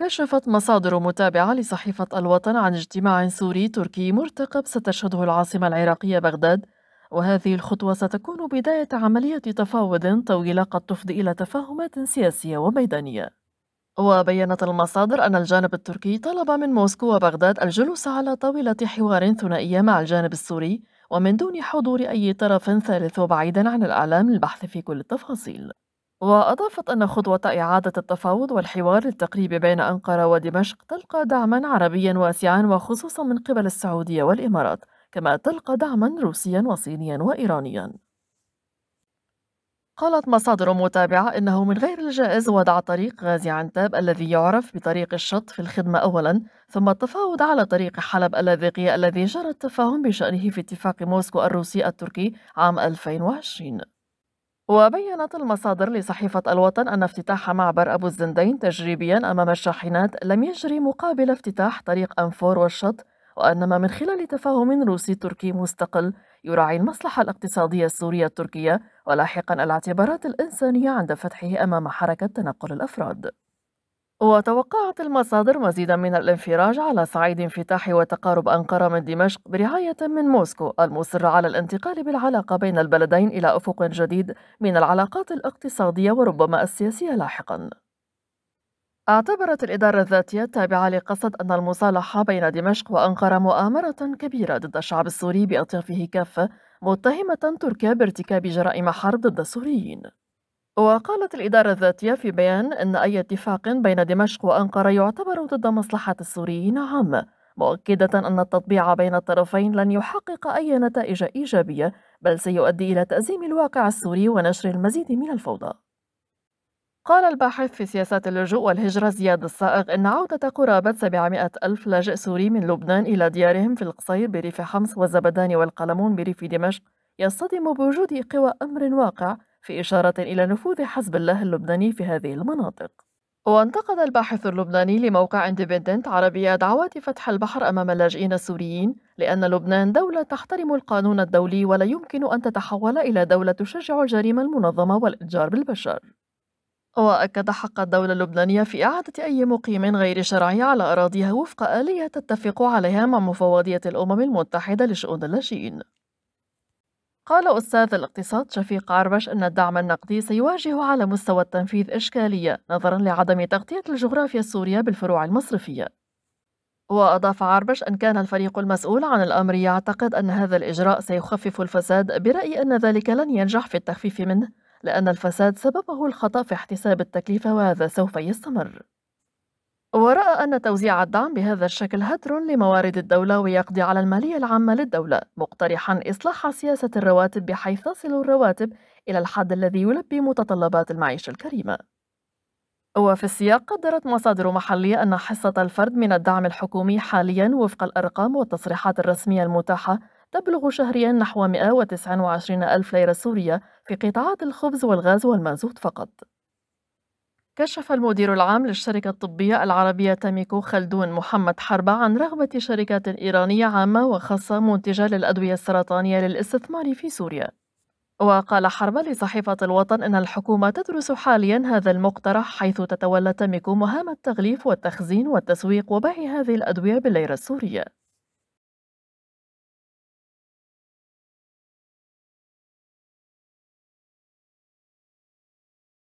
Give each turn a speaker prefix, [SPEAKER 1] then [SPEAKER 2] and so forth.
[SPEAKER 1] كشفت مصادر متابعة لصحيفة الوطن عن اجتماع سوري تركي مرتقب ستشهده العاصمة العراقية بغداد وهذه الخطوة ستكون بداية عملية تفاوض طويلة قد تفضي إلى تفاهمات سياسية وميدانية وبينت المصادر أن الجانب التركي طلب من موسكو وبغداد الجلوس على طاولة حوار ثنائية مع الجانب السوري ومن دون حضور أي طرف ثالث وبعيدا عن الإعلام للبحث في كل التفاصيل وأضافت أن خطوة إعادة التفاوض والحوار للتقريب بين أنقرة ودمشق تلقى دعما عربيا واسعا وخصوصا من قبل السعودية والإمارات كما تلقى دعما روسيا وصينيا وإيرانيا قالت مصادر متابعة إنه من غير الجائز وضع طريق غازي عنتاب الذي يعرف بطريق الشط في الخدمة أولا ثم التفاوض على طريق حلب اللاذقية الذي جرى التفاهم بشأنه في اتفاق موسكو الروسي التركي عام 2020 وبيّنت المصادر لصحيفة الوطن أن افتتاح معبر أبو الزندين تجريبيا أمام الشاحنات لم يجري مقابل افتتاح طريق أنفور والشط وأنما من خلال تفاهم روسي تركي مستقل يراعي المصلحة الاقتصادية السورية التركية ولاحقا الاعتبارات الإنسانية عند فتحه أمام حركة تنقل الأفراد وتوقعت المصادر مزيدا من الانفراج على صعيد انفتاح وتقارب أنقرة من دمشق برعاية من موسكو المصر على الانتقال بالعلاقة بين البلدين إلى أفق جديد من العلاقات الاقتصادية وربما السياسية لاحقاً. اعتبرت الإدارة الذاتية التابعة لقصد أن المصالحة بين دمشق وأنقرة مؤامرة كبيرة ضد الشعب السوري بأطيافه كافة متهمة تركيا بارتكاب جرائم حرب ضد السوريين وقالت الإدارة الذاتية في بيان أن أي اتفاق بين دمشق وأنقرة يعتبر ضد مصلحة السوريين عامة مؤكدة أن التطبيع بين الطرفين لن يحقق أي نتائج إيجابية بل سيؤدي إلى تأزيم الواقع السوري ونشر المزيد من الفوضى قال الباحث في سياسات اللجوء والهجرة زياد الصائغ إن عودة قرابة 700 ألف لاجئ سوري من لبنان إلى ديارهم في القصير بريف حمص والزبدان والقلمون بريف دمشق يصطدم بوجود قوى أمر واقع في إشارة إلى نفوذ حزب الله اللبناني في هذه المناطق وانتقد الباحث اللبناني لموقع اندبندنت عربي دعوات فتح البحر أمام اللاجئين السوريين لأن لبنان دولة تحترم القانون الدولي ولا يمكن أن تتحول إلى دولة تشجع الجريمة المنظمة والإتجار بالبشر وأكد حق الدولة اللبنانية في إعادة أي مقيم غير شرعي على أراضيها وفق آلية تتفق عليها مع مفوضية الأمم المتحدة لشؤون اللاجئين قال أستاذ الاقتصاد شفيق عربش أن الدعم النقدي سيواجه على مستوى التنفيذ إشكالية نظرا لعدم تغطية الجغرافيا السورية بالفروع المصرفية وأضاف عربش أن كان الفريق المسؤول عن الأمر يعتقد أن هذا الإجراء سيخفف الفساد برأي أن ذلك لن ينجح في التخفيف منه لأن الفساد سببه الخطأ في احتساب التكلفة وهذا سوف يستمر ورأى أن توزيع الدعم بهذا الشكل هدر لموارد الدولة ويقضي على المالية العامة للدولة مقترحا إصلاح سياسة الرواتب بحيث تصل الرواتب إلى الحد الذي يلبي متطلبات المعيشة الكريمة وفي السياق قدرت مصادر محلية أن حصة الفرد من الدعم الحكومي حاليا وفق الأرقام والتصريحات الرسمية المتاحة تبلغ شهريا نحو 129 ألف ليرة سورية في قطاعات الخبز والغاز والمازوت فقط كشف المدير العام للشركة الطبية العربية تاميكو خلدون محمد حربة عن رغبة شركات إيرانية عامة وخاصة منتجة للأدوية السرطانية للاستثمار في سوريا وقال حربة لصحيفة الوطن إن الحكومة تدرس حاليا هذا المقترح حيث تتولى تاميكو مهام التغليف والتخزين والتسويق وبيع هذه الأدوية بالليرة السورية